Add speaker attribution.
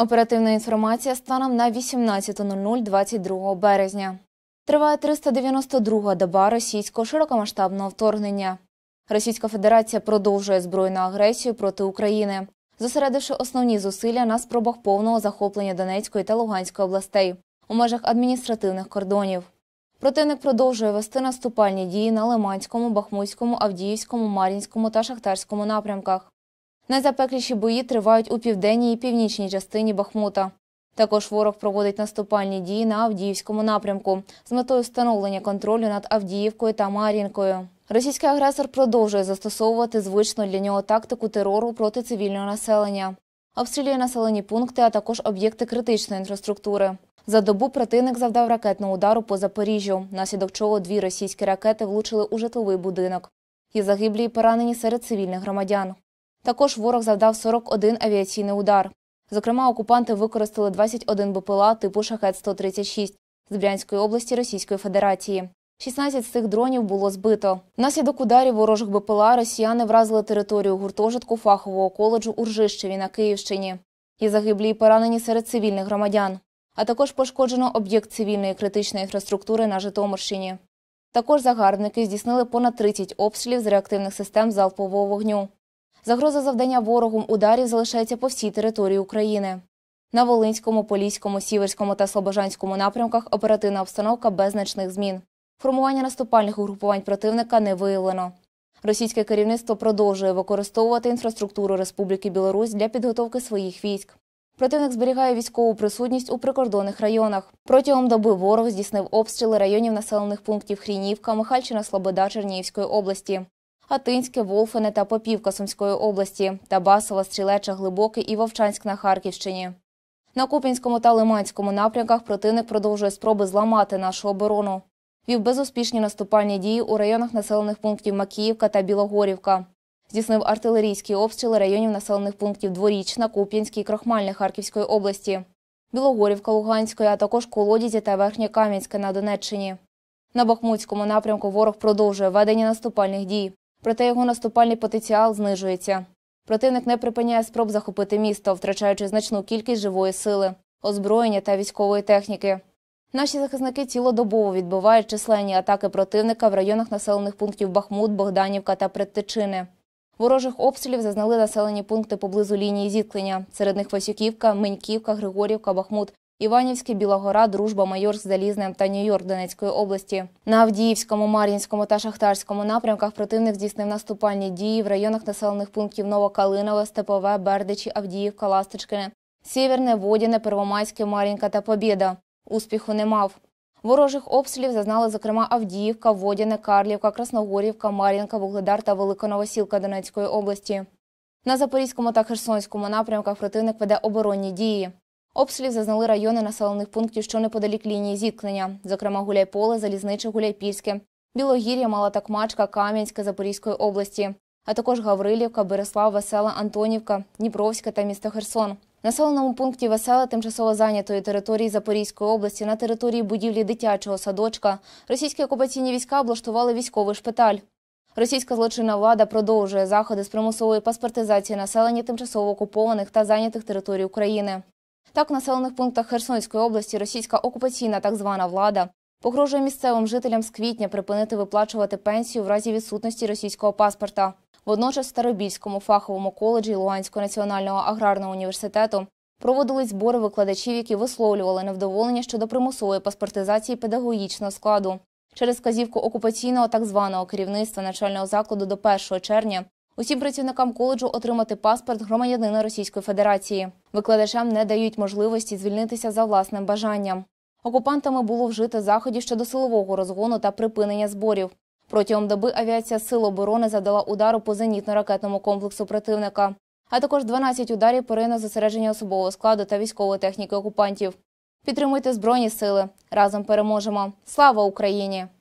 Speaker 1: Оперативна інформація станом на 18.00 22 березня. Триває 392-га доба російського широкомасштабного вторгнення. Російська Федерація продовжує збройну агресію проти України, зосередивши основні зусилля на спробах повного захоплення Донецької та Луганської областей у межах адміністративних кордонів. Противник продовжує вести наступальні дії на Лиманському, Бахмутському, Авдіївському, Мар'їнському та Шахтарському напрямках. Найзапекліші бої тривають у південній і північній частині Бахмута. Також ворог проводить наступальні дії на Авдіївському напрямку з метою встановлення контролю над Авдіївкою та Мар'їнкою. Російський агресор продовжує застосовувати звичну для нього тактику терору проти цивільного населення, обстрілює населені пункти, а також об'єкти критичної інфраструктури. За добу противник завдав ракетного удару по Запоріжжю, наслідок чого дві російські ракети влучили у житловий будинок. Є загиблі і поранені серед цивільних громадян. Також ворог завдав 41 авіаційний удар. Зокрема, окупанти використали 21 БПЛА типу шахет 136 з Брянської області Російської Федерації. 16 з цих дронів було збито. Внаслідок ударів ворожих БПЛА росіяни вразили територію гуртожитку фахового коледжу у Ржищеві на Київщині. Є загиблі і поранені серед цивільних громадян. А також пошкоджено об'єкт цивільної критичної інфраструктури на Житомирщині. Також загарбники здійснили понад 30 обстрілів з реактивних систем залпового вогню. Загроза завдання ворогом ударів залишається по всій території України. На Волинському, Поліському, Сіверському та Слобожанському напрямках оперативна обстановка без значних змін. Формування наступальних угрупувань противника не виявлено. Російське керівництво продовжує використовувати інфраструктуру Республіки Білорусь для підготовки своїх військ. Противник зберігає військову присутність у прикордонних районах. Протягом доби ворог здійснив обстріли районів населених пунктів Хрінівка, Михальчина, Слобода Чернігівської області. Атинське, Волфине та Попівка Сумської області, Табасова, Стрілеча, Глибоке і Вовчанськ на Харківщині. На Купінському та Лиманському напрямках противник продовжує спроби зламати нашу оборону. Вів безуспішні наступальні дії у районах населених пунктів Макіївка та Білогорівка. Здійснив артилерійські обстріли районів населених пунктів Дворічна, Куп'янський, Крохмальне Харківської області, Білогорівка Луганської, а також Колодізі та Верхнє Кам'янське на Донеччині. На Бахмутському напрямку ворог продовжує ведення наступальних дій. Проте його наступальний потенціал знижується. Противник не припиняє спроб захопити місто, втрачаючи значну кількість живої сили, озброєння та військової техніки. Наші захисники цілодобово відбувають численні атаки противника в районах населених пунктів Бахмут, Богданівка та Предтичини. Ворожих обстрілів зазнали населені пункти поблизу лінії зіткнення. Серед них Васюківка, Меньківка, Григорівка, Бахмут Іванівське, Білогора, Дружба, з Залізним та Нью-Йорк Донецької області. На Авдіївському, Мар'їнському та Шахтарському напрямках противник здійснив наступальні дії в районах населених пунктів Новокалинове, Степове, Бердичі, Авдіївка, Ласточкине, Сєвєрне, Водяне, Первомайське, Мар'їнка та Побєда. Успіху не мав. Ворожих обстрілів зазнали, зокрема, Авдіївка, Водяне, Карлівка, Красногорівка, Мар'їнка, Вугледар та Великоновосілка Донецької області. На Запорізькому та Херсонському напрямках противник веде оборонні дії. Обстрілів зазнали райони населених пунктів, що неподалік лінії зіткнення, зокрема Гуляйполе, Залізниче, Гуляйпільське, Білогір'я, Малатакмачка, Кам'янське Запорізької області, а також Гаврилівка, Береслав, Весела, Антонівка, Дніпровська та місто Херсон. Населеному пункті Весела тимчасово зайнятої території Запорізької області на території будівлі дитячого садочка російські окупаційні війська облаштували військовий шпиталь. Російська злочинна влада продовжує заходи з примусової паспортизації населення тимчасово окупованих та зайнятих територій України. Так, в населених пунктах Херсонської області російська окупаційна так звана влада погрожує місцевим жителям з квітня припинити виплачувати пенсію в разі відсутності російського паспорта. Водночас в Старобільському фаховому коледжі Луганського національного аграрного університету проводили збори викладачів, які висловлювали невдоволення щодо примусової паспортизації педагогічного складу. Через казівку окупаційного так званого керівництва начального закладу до 1 червня Усім працівникам коледжу отримати паспорт громадянина Російської Федерації. Викладачам не дають можливості звільнитися за власним бажанням. Окупантами було вжито заходів щодо силового розгону та припинення зборів. Протягом доби авіація Сил оборони задала удару по зенітно-ракетному комплексу противника, а також 12 ударів по району зосередження особового складу та військової техніки окупантів. Підтримуйте збройні сили разом переможемо. Слава Україні!